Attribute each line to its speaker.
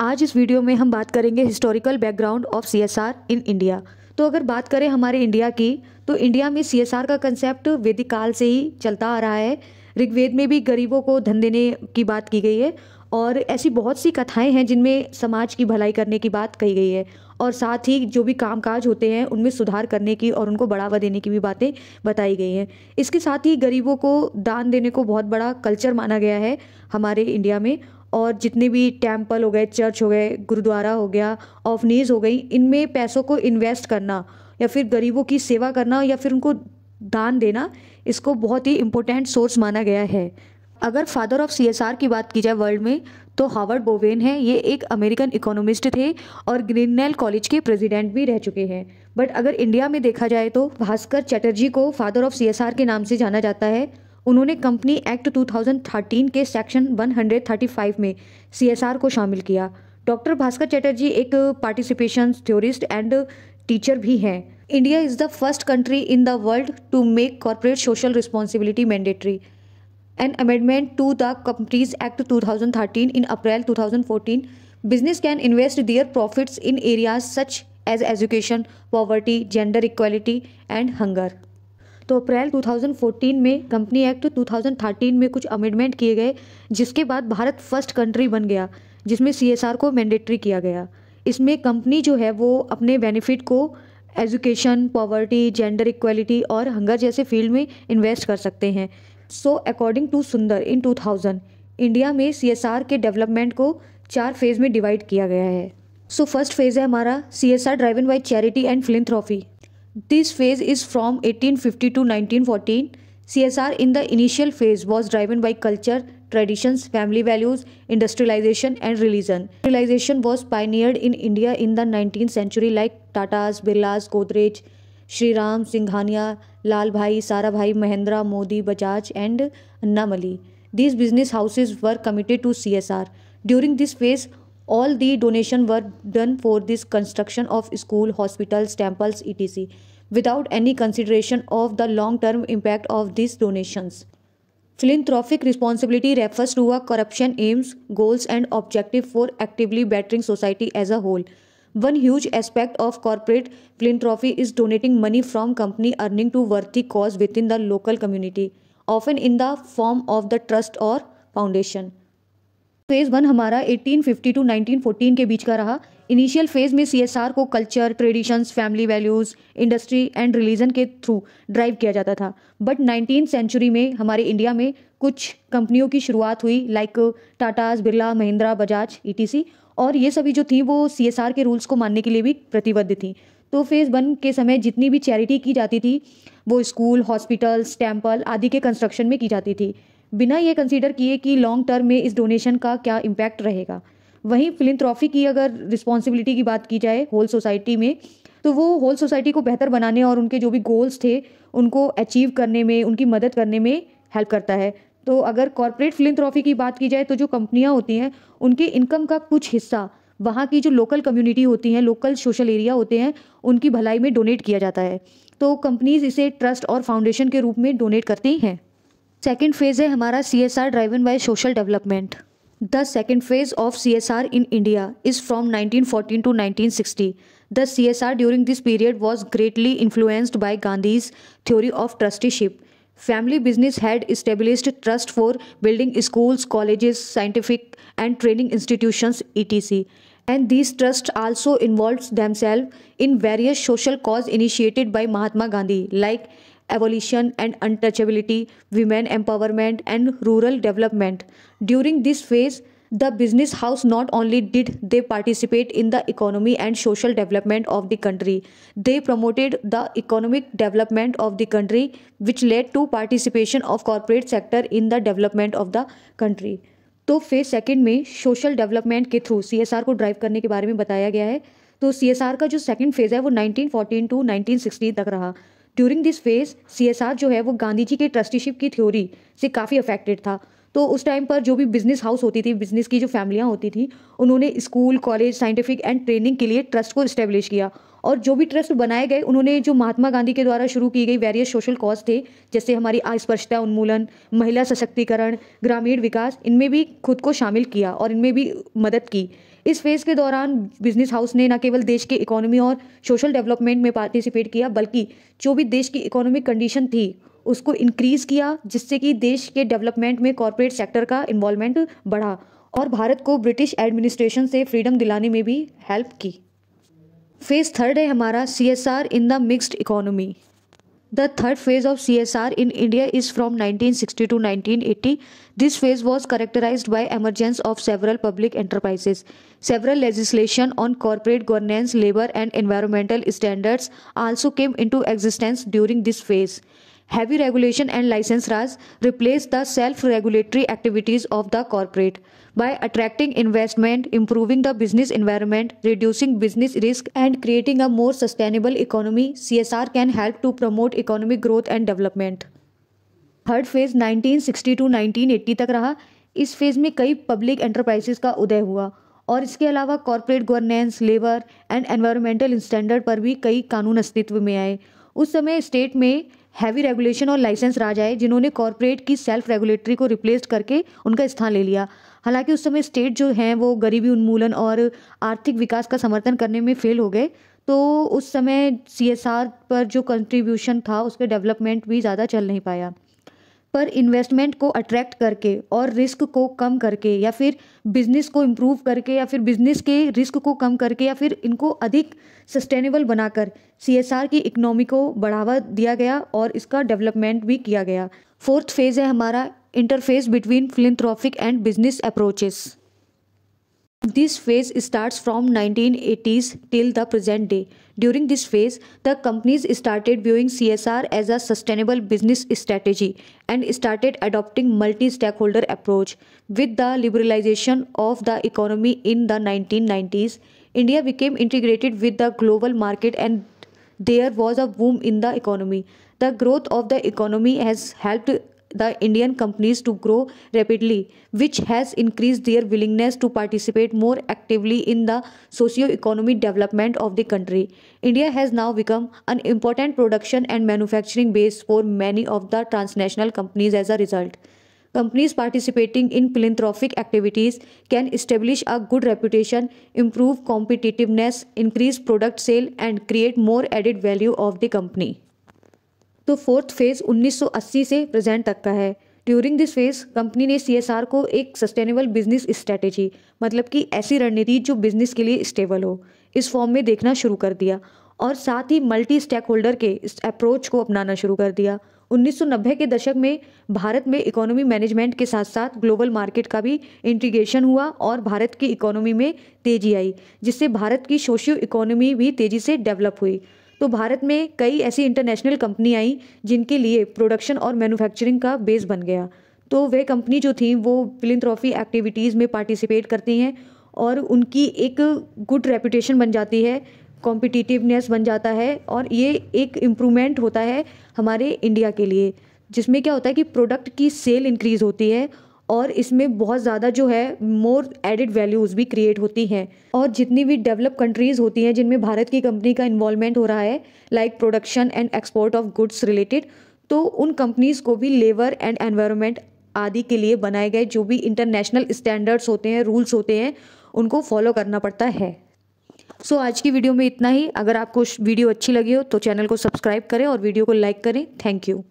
Speaker 1: आज इस वीडियो में हम बात करेंगे historical background of C in India तो अगर बात करें हमारे इंडिया की तो इंडिया में सी का कंसेप्ट वैदिक काल से ही चलता आ रहा है ऋग्वेद में भी गरीबों को धन देने की बात की गई है और ऐसी बहुत सी कथाएं हैं जिनमें समाज की भलाई करने की बात कही गई है और साथ ही जो भी कामकाज होते हैं उनमें सुधार करने की और उनको बढ़ावा देने की भी बातें बताई गई हैं इसके साथ ही गरीबों को दान देने को बहुत बड़ा कल्चर माना गया है हमारे इंडिया में और जितने भी टेम्पल हो गए चर्च हो गए गुरुद्वारा हो गया ऑफनीज हो गई इनमें पैसों को इन्वेस्ट करना या फिर गरीबों की सेवा करना या फिर उनको दान देना इसको बहुत ही इम्पोर्टेंट सोर्स माना गया है अगर फादर ऑफ सीएसआर की बात की जाए वर्ल्ड में तो हार्वर्ड बोवेन है ये एक अमेरिकन इकोनॉमिस्ट थे और ग्रीननेल कॉलेज के प्रेसिडेंट भी रह चुके हैं बट अगर इंडिया में देखा जाए तो भास्कर चटर्जी को फादर ऑफ सीएसआर के नाम से जाना जाता है उन्होंने कंपनी एक्ट 2013 के सेक्शन 135 में सीएसआर को शामिल किया डॉक्टर भास्कर चैटर्जी एक पार्टिसिपेशन थ्योरिस्ट एंड टीचर भी हैं India is the first country in the world to make corporate social responsibility mandatory an amendment to the companies act 2013 in April 2014 business can invest their profits in areas such as education poverty gender equality and hunger तो April 2014 में company act 2013 में कुछ amendment किए गए जिसके बाद Bharat first country बन गया जिसमें सी को मैंडेटरी किया गया इसमें कंपनी जो है वो अपने बेनिफिट को एजुकेशन पॉवर्टी जेंडर इक्वलिटी और हंगर जैसे फील्ड में इन्वेस्ट कर सकते हैं सो अकॉर्डिंग टू सुंदर इन 2000 इंडिया में सी के डेवलपमेंट को चार फेज़ में डिवाइड किया गया है सो फर्स्ट फेज़ है हमारा C S R driven by charity and philanthropy This phase is from 1850 to 1914. CSR in the initial phase was driven by culture, traditions, family values, industrialization and religion. Industrialization was pioneered in India in the 19th century like Tata's, Birla's, Godrej, Sri Ram, Singhania, Lal Bhai, Sarabhai, Mahendra, Modi, Bajaj and Annamali. These business houses were committed to CSR. During this phase, all the donation were done for this construction of school, hospitals, temples, etc. without any consideration of the long-term impact of these donations. Philanthropic responsibility refers to a corruption aims, goals and objective for actively bettering society as a whole. One huge aspect of corporate philanthropy is donating money from company earning to worthy cause within the local community, often in the form of the trust or foundation. Phase one हमारा 1850 to 1914 के बीच का रहा initial phase में CSR को culture traditions family values industry and religion के through drive किया जाता था बट नाइनटीन सेंचुरी में हमारे इंडिया में कुछ कंपनियों की शुरुआत हुई लाइक टाटाज बिरला महिंद्रा बजाज ई और ये सभी जो थी वो सी के रूल्स को मानने के लिए भी प्रतिबद्ध थी तो फेज़ वन के समय जितनी भी चैरिटी की जाती थी वो स्कूल हॉस्पिटल्स टेम्पल आदि के कंस्ट्रक्शन में की जाती थी बिना ये कंसीडर किए कि लॉन्ग टर्म में इस डोनेशन का क्या इम्पैक्ट रहेगा वहीं फिलिंथ्रॉफी की अगर रिस्पॉन्सिबिलिटी की बात की जाए होल सोसाइटी में तो वो होल सोसाइटी को बेहतर बनाने और उनके जो भी गोल्स थे उनको अचीव करने में उनकी मदद करने में हेल्प करता है तो अगर कॉरपोरेट फिलिंथ्रॉफी की बात की जाए तो जो कंपनियाँ होती हैं उनके इनकम का कुछ हिस्सा वहाँ की जो लोकल कम्युनिटी होती हैं लोकल सोशल एरिया होते हैं उनकी भलाई में डोनेट किया जाता है तो कंपनीज इसे ट्रस्ट और फाउंडेशन के रूप में डोनेट करती हैं सेकेंड फेज़ है हमारा C S R driven by social development the second phase of C S R in India is from nineteen fourteen to nineteen sixty the C S R during this period was greatly influenced by Gandhi's theory of trusteeship family business had established trust for building schools colleges scientific and training institution E T C and this trust also involve themselves in various social cause initiated by Mahatma Gandhi like evolution and untouchability women empowerment and rural development during this phase the business house not only did they participate in the economy and social development of the country they promoted the economic development of the country which led to participation of corporate sector in the development of the country तो phase second में social development के through C S R को drive करने के बारे में बताया गया है तो सी एस आर का जो सेकेंड फेज है वो nineteen fourteen to nineteen sixty तक रहा ड्यूरिंग दिस फेज सी जो है वो गांधी जी के ट्रस्टीशिप की थ्योरी से काफ़ी अफेक्टेड था तो उस टाइम पर जो भी बिजनेस हाउस होती थी बिजनेस की जो फैमिलियाँ होती थी उन्होंने school college scientific and training के लिए ट्रस्ट को इस्टेब्लिश किया और जो भी ट्रस्ट बनाए गए उन्होंने जो महात्मा गांधी के द्वारा शुरू की गई वेरियस सोशल कॉज थे जैसे हमारी अस्पर्शता उन्मूलन महिला सशक्तिकरण ग्रामीण विकास इनमें भी खुद को शामिल किया और इनमें भी मदद की इस फेज़ के दौरान बिजनेस हाउस ने न केवल देश के इकोनॉमी और सोशल डेवलपमेंट में पार्टिसिपेट किया बल्कि जो भी देश की इकोनॉमिक कंडीशन थी उसको इंक्रीज़ किया जिससे कि देश के डेवलपमेंट में कॉरपोरेट सेक्टर का इन्वॉल्वमेंट बढ़ा और भारत को ब्रिटिश एडमिनिस्ट्रेशन से फ्रीडम दिलाने में भी हेल्प की फेज़ थर्ड है हमारा C in the mixed economy The third phase of CSR in India is from 1960 to 1980. This phase was characterized by emergence of several public enterprises. Several legislation on corporate governance, labor and environmental standards also came into existence during this phase. Heavy regulation and licence raj replace the self regulatory activities of the corporate by attracting investment improving the business environment reducing business risk and creating a more sustainable economy C S R can help to promote economic growth and development third phase nineteen sixty to nineteen eighty तक रहा इस phase में कई public enterprises का उदय हुआ और इसके अलावा corporate governance labour and environmental standard पर भी कई कानून अस्तित्व में आए उस समय स्टेट में हैवी रेगुलेशन और लाइसेंस राज आए जिन्होंने कॉरपोरेट की सेल्फ रेगुलेटरी को रिप्लेस करके उनका स्थान ले लिया हालांकि उस समय स्टेट जो हैं वो गरीबी उन्मूलन और आर्थिक विकास का समर्थन करने में फेल हो गए तो उस समय सी पर जो कंट्रीब्यूशन था उसके डेवलपमेंट भी ज़्यादा चल नहीं पाया पर इन्वेस्टमेंट को अट्रैक्ट करके और रिस्क को कम करके या फिर बिजनेस को इम्प्रूव करके या फिर बिजनेस के रिस्क को कम करके या फिर इनको अधिक सस्टेनेबल बनाकर आर की इकनॉमी को बढ़ावा दिया गया और इसका डेवलपमेंट भी किया गया फोर्थ फेज़ है हमारा interface between philanthropic and business approaches This phase starts from 1980s till the present day. During this phase, the companies started viewing CSR as a sustainable business strategy and started adopting multi-stakeholder approach. With the liberalization of the economy in the 1990s, India became integrated with the global market and there was a boom in the economy. The growth of the economy has helped the Indian companies to grow rapidly, which has increased their willingness to participate more actively in the socio-economic development of the country. India has now become an important production and manufacturing base for many of the transnational companies as a result. Companies participating in philanthropic activities can establish a good reputation, improve competitiveness, increase product sale and create more added value of the company. तो fourth phase 1980 से present तक का है during this phase company ने सी को एक sustainable business strategy मतलब कि ऐसी रणनीति जो बिजनेस के लिए स्टेबल हो इस फॉर्म में देखना शुरू कर दिया और साथ ही मल्टी स्टेक होल्डर के इस अप्रोच को अपनाना शुरू कर दिया 1990 के दशक में भारत में इकोनॉमी मैनेजमेंट के साथ साथ ग्लोबल मार्केट का भी इंटीग्रेशन हुआ और भारत की इकोनॉमी में तेजी आई जिससे भारत की सोशियो इकोनॉमी भी तेजी से डेवलप हुई तो भारत में कई ऐसी इंटरनेशनल कंपनी आई जिनके लिए प्रोडक्शन और मैन्युफैक्चरिंग का बेस बन गया तो वह कंपनी जो थी वो फिलिंथ्रॉफी एक्टिविटीज़ में पार्टिसिपेट करती हैं और उनकी एक गुड रेपुटेशन बन जाती है कॉम्पिटिटिवनेस बन जाता है और ये एक इम्प्रूवमेंट होता है हमारे इंडिया के लिए जिसमें क्या होता है कि प्रोडक्ट की सेल इंक्रीज़ होती है और इसमें बहुत ज़्यादा जो है मोर एडिड वैल्यूज़ भी क्रिएट होती हैं और जितनी भी डेवलप कंट्रीज़ होती हैं जिनमें भारत की कंपनी का इन्वॉल्वमेंट हो रहा है like production and export of goods related तो उन कंपनीज़ को भी लेबर एंड एनवायरमेंट आदि के लिए बनाए गए जो भी इंटरनेशनल स्टैंडर्ड्स होते हैं रूल्स होते हैं उनको फॉलो करना पड़ता है सो so, आज की वीडियो में इतना ही अगर आपको वीडियो अच्छी लगी हो तो चैनल को सब्सक्राइब करें और वीडियो को लाइक करें थैंक यू